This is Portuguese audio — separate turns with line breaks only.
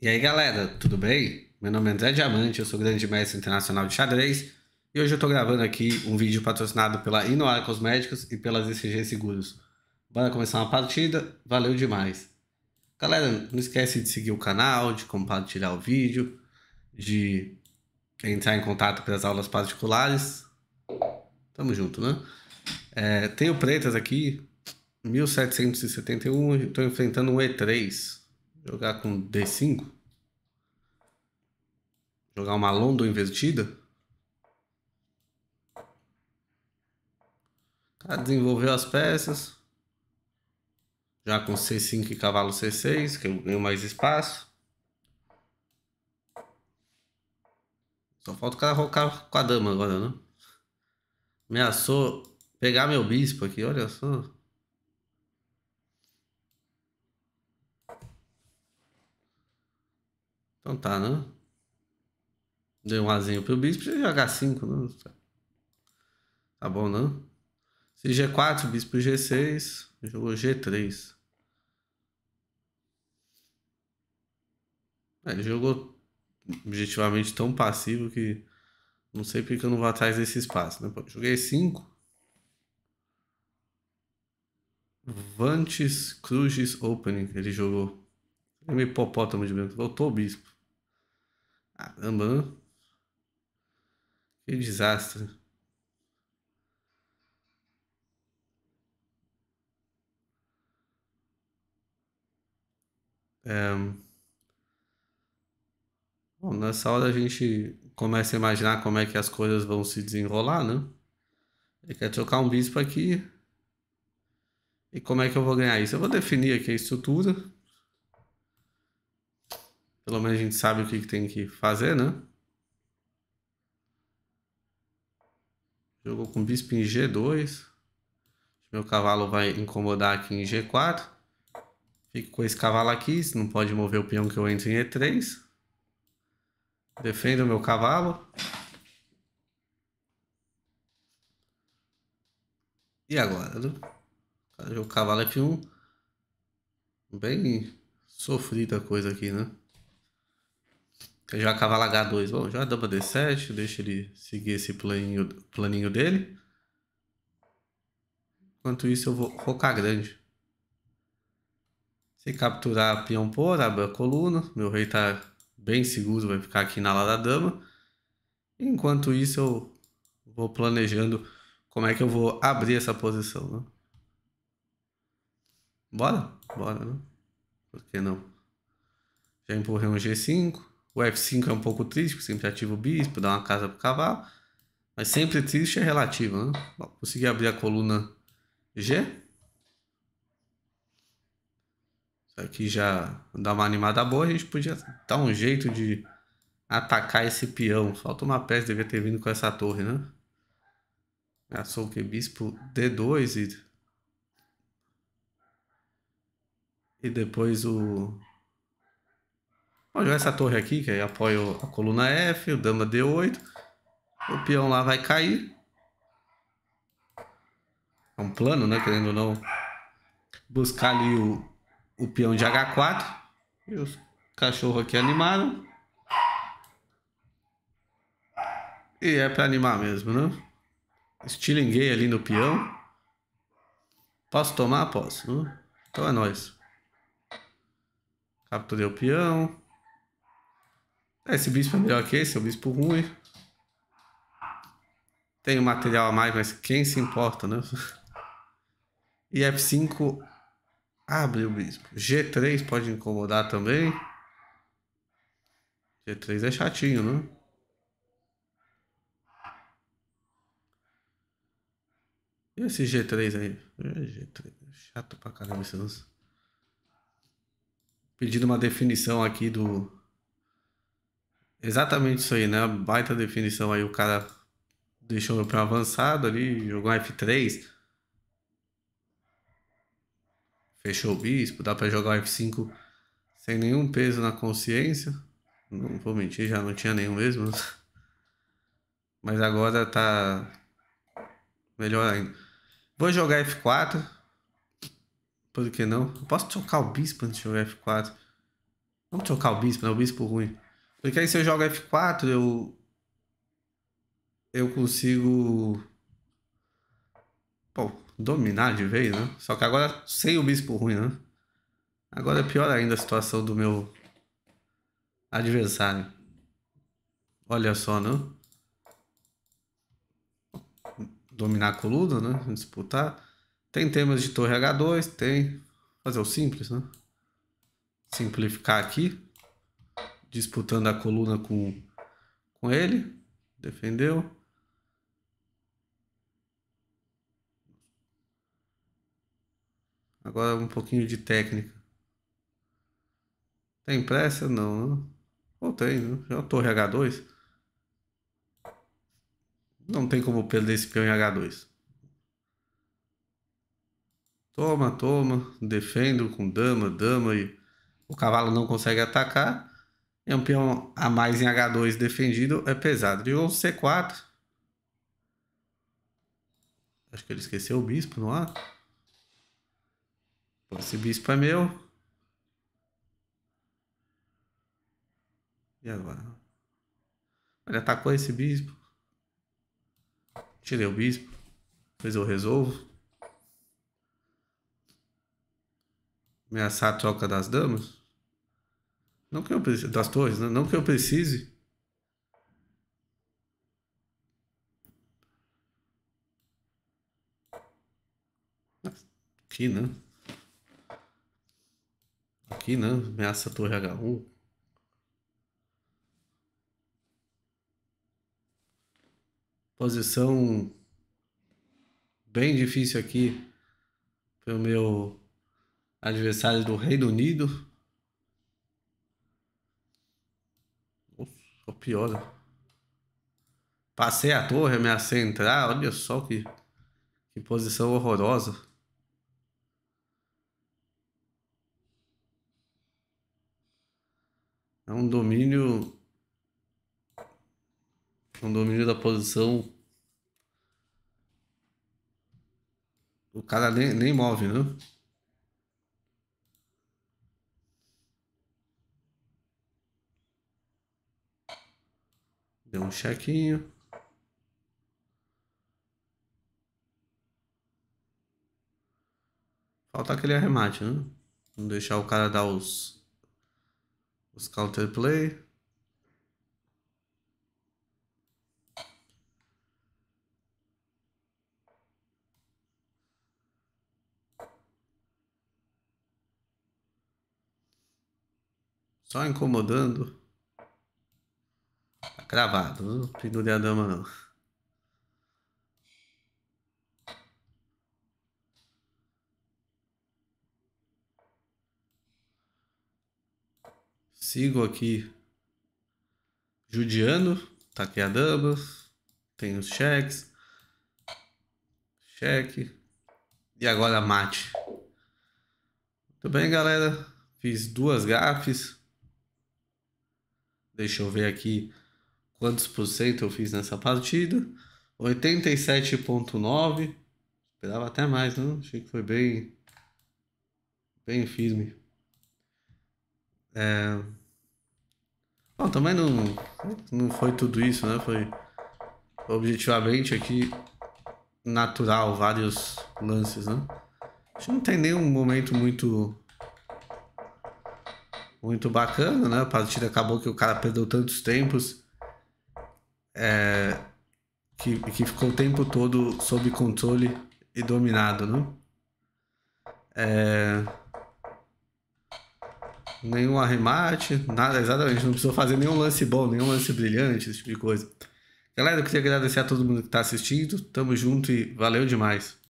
E aí galera, tudo bem? Meu nome é André Diamante, eu sou grande mestre internacional de xadrez e hoje eu estou gravando aqui um vídeo patrocinado pela Inoar Cosméticos e pelas ICG Seguros. Bora começar uma partida, valeu demais! Galera, não esquece de seguir o canal, de compartilhar o vídeo, de entrar em contato pelas aulas particulares. Tamo junto, né? É, tenho pretas aqui, 1771, estou enfrentando um E3. Jogar com D5? Jogar uma Londo invertida? Cara, tá, desenvolveu as peças. Já com C5 e cavalo C6, que eu ganho mais espaço. Só falta o cara, o com a dama agora, né? Ameaçou pegar meu bispo aqui, olha só. Então tá, né? Dei um azinho pro bispo, já H5, né? Tá bom, não? Né? Se G4, bispo G6, jogou G3. É, ele jogou objetivamente tão passivo que não sei porque eu não vou atrás desse espaço, né? joguei 5. Vantes Cruzes Opening, ele jogou. É meio hipopótamo de dentro. Voltou o bispo. Caramba, que desastre. É... Bom, nessa hora a gente começa a imaginar como é que as coisas vão se desenrolar, né? Ele quer trocar um bispo aqui. E como é que eu vou ganhar isso? Eu vou definir aqui a estrutura. Pelo menos a gente sabe o que, que tem que fazer, né? Jogou com bispo em G2. Meu cavalo vai incomodar aqui em G4. Fico com esse cavalo aqui, não pode mover o peão que eu entro em E3. Defendo o meu cavalo. E agora? Né? O cavalo F1. Bem sofrida coisa aqui, né? já cavalo H2. Bom, já dama D7, deixa ele seguir esse planinho, planinho dele. Enquanto isso, eu vou focar grande. Se capturar peão por, abre a coluna. Meu rei tá bem seguro, vai ficar aqui na ala da dama. Enquanto isso, eu vou planejando como é que eu vou abrir essa posição, né? Bora? Bora, né? Por que não? Já empurrei um G5. O F5 é um pouco triste, porque sempre ativa o bispo, dá uma casa pro cavalo. Mas sempre triste é relativo, né? consegui abrir a coluna G. Isso aqui já dá uma animada boa. A gente podia dar um jeito de atacar esse peão. Falta uma peça, devia ter vindo com essa torre, né? Assou ah, o que? Bispo D2 e... E depois o Olha essa torre aqui, que aí apoia a coluna F, o dama D8. O peão lá vai cair. É um plano, né? Querendo ou não buscar ali o, o peão de H4. E os cachorros aqui animaram. E é para animar mesmo, né? Estilinguei ali no peão. Posso tomar? Posso. Né? Então é nóis. Capturei o peão. É, esse bispo é melhor que esse, é o bispo ruim. Tem um material a mais, mas quem se importa, né? E F5 abre o bispo. G3 pode incomodar também. G3 é chatinho, né? E esse G3 aí? É, G3, é chato pra caramba esse lance. Pedindo uma definição aqui do Exatamente isso aí, né? Baita definição aí. O cara deixou para avançado ali, jogou um F3. Fechou o bispo, dá para jogar o F5 sem nenhum peso na consciência. Não vou mentir, já não tinha nenhum mesmo. Mas agora tá melhor ainda. Vou jogar F4. Por que não? Eu posso trocar o bispo antes de jogar F4. Vamos trocar o bispo, não né? o bispo ruim. Porque aí se eu jogo F4, eu. Eu consigo. Pô, dominar de vez, né? Só que agora sem o bispo ruim, né? Agora é pior ainda a situação do meu adversário. Olha só, né? Dominar a coluna, né? Disputar. Tem temas de torre H2, tem. Fazer o simples, né? Simplificar aqui disputando a coluna com, com ele. Defendeu. Agora um pouquinho de técnica. Tem pressa? Não, não. Né? Ou tem, né? Já é torre H2. Não tem como perder esse peão em H2. Toma, toma. Defendo com dama, dama e o cavalo não consegue atacar. E um peão a mais em H2 defendido é pesado. E o C4. Acho que ele esqueceu o bispo, não é? Esse bispo é meu. E agora? Ele atacou esse bispo. Tirei o bispo. Depois eu resolvo. Ameaçar a troca das damas. Não que eu precise, das torres, né? não que eu precise. Aqui né Aqui né ameaça a torre H1. Posição bem difícil aqui para o meu adversário do Reino Unido. Só piora. Passei a torre, ameacei entrar. Olha só que, que posição horrorosa. É um domínio. Um domínio da posição. O cara nem, nem move, né? Deu um chequinho. Falta aquele arremate, né? Não deixar o cara dar os, os counter play. Só incomodando cravado. Não pendurei a dama, não. Sigo aqui judiando. Tá aqui a dama. Tem os cheques. Cheque. E agora mate. Muito bem, galera. Fiz duas gafes. Deixa eu ver aqui Quantos por cento eu fiz nessa partida? 87,9. Esperava até mais, não? Achei que foi bem. Bem firme. É... Bom, também não, não foi tudo isso, né? Foi objetivamente aqui natural vários lances, né? Acho que não tem nenhum momento muito muito bacana, né? A partida acabou que o cara perdeu tantos tempos é, que, que ficou o tempo todo sob controle e dominado, né? É, nenhum arremate, nada, exatamente, não precisou fazer nenhum lance bom, nenhum lance brilhante, esse tipo de coisa. Galera, eu queria agradecer a todo mundo que está assistindo, tamo junto e valeu demais.